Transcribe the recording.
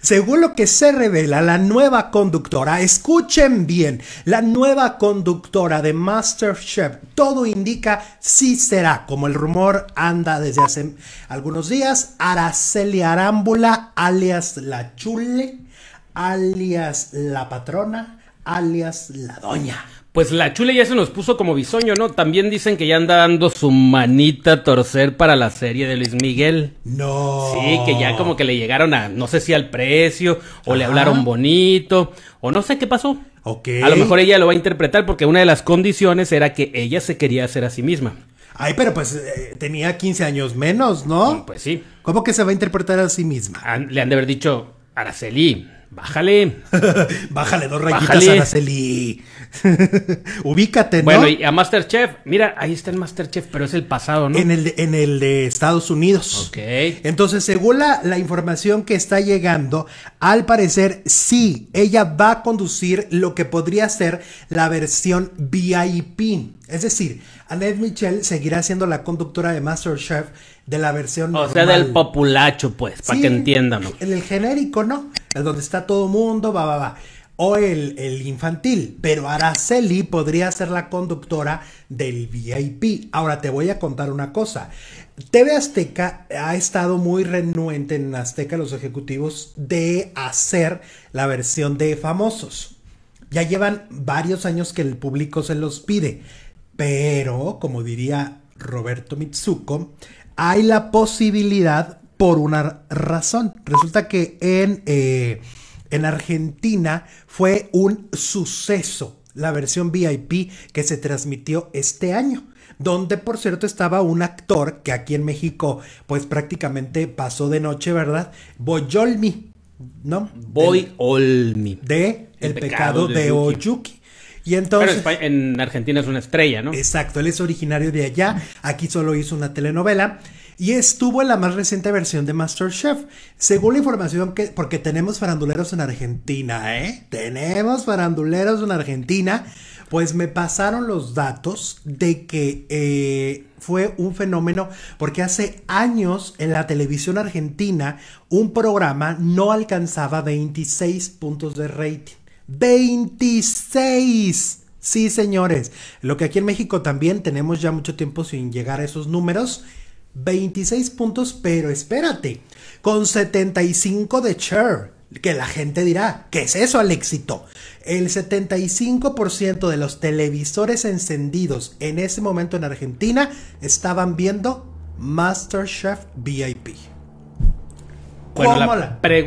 según lo que se revela, la nueva conductora, escuchen bien, la nueva conductora de MasterChef, todo indica si será, como el rumor anda desde hace algunos días, Araceli Arámbula, alias La Chule, alias La Patrona, alias La Doña. Pues la chule ya se nos puso como bisoño, ¿no? También dicen que ya anda dando su manita torcer para la serie de Luis Miguel. No. Sí, que ya como que le llegaron a, no sé si al precio, o le hablaron bonito, o no sé qué pasó. Ok. A lo mejor ella lo va a interpretar porque una de las condiciones era que ella se quería hacer a sí misma. Ay, pero pues eh, tenía 15 años menos, ¿no? Mm, pues sí. ¿Cómo que se va a interpretar a sí misma? le han de haber dicho, Araceli, Bájale. Bájale dos rayitas, Bájale. Araceli. Ubícate, ¿no? Bueno, y a Masterchef. Mira, ahí está el Masterchef, pero es el pasado, ¿no? En el de, en el de Estados Unidos. Ok. Entonces, según la, la información que está llegando, al parecer sí, ella va a conducir lo que podría ser la versión VIP. Es decir, Annette Michel seguirá siendo la conductora de Masterchef de la versión. O sea, del populacho, pues, para que entiendan. En el genérico, ¿no? Es donde está todo mundo, va, va, va. O el, el infantil, pero Araceli podría ser la conductora del VIP. Ahora te voy a contar una cosa. TV Azteca ha estado muy renuente en Azteca, los ejecutivos, de hacer la versión de famosos. Ya llevan varios años que el público se los pide, pero como diría Roberto Mitsuko, hay la posibilidad por una razón. Resulta que en, eh, en Argentina fue un suceso la versión VIP que se transmitió este año donde por cierto estaba un actor que aquí en México pues prácticamente pasó de noche, ¿verdad? Boyolmi, ¿no? Boyolmi. De El, pecado, de, Oyuki. Y entonces, Pero en Argentina es una estrella, ¿no? Exacto, él es originario de allá, aquí solo hizo una telenovela y estuvo en la más reciente versión de MasterChef. Según la información que, porque tenemos faranduleros en Argentina, ¿eh? Tenemos faranduleros en Argentina, pues me pasaron los datos de que eh, fue un fenómeno, porque hace años en la televisión argentina un programa no alcanzaba 26 puntos de rating. 26. Sí, señores. Lo que aquí en México también tenemos ya mucho tiempo sin llegar a esos números. 26 puntos, pero espérate, con 75 de share, que la gente dirá, ¿qué es eso al éxito? El 75% de los televisores encendidos en ese momento en Argentina estaban viendo MasterChef VIP. la pregunta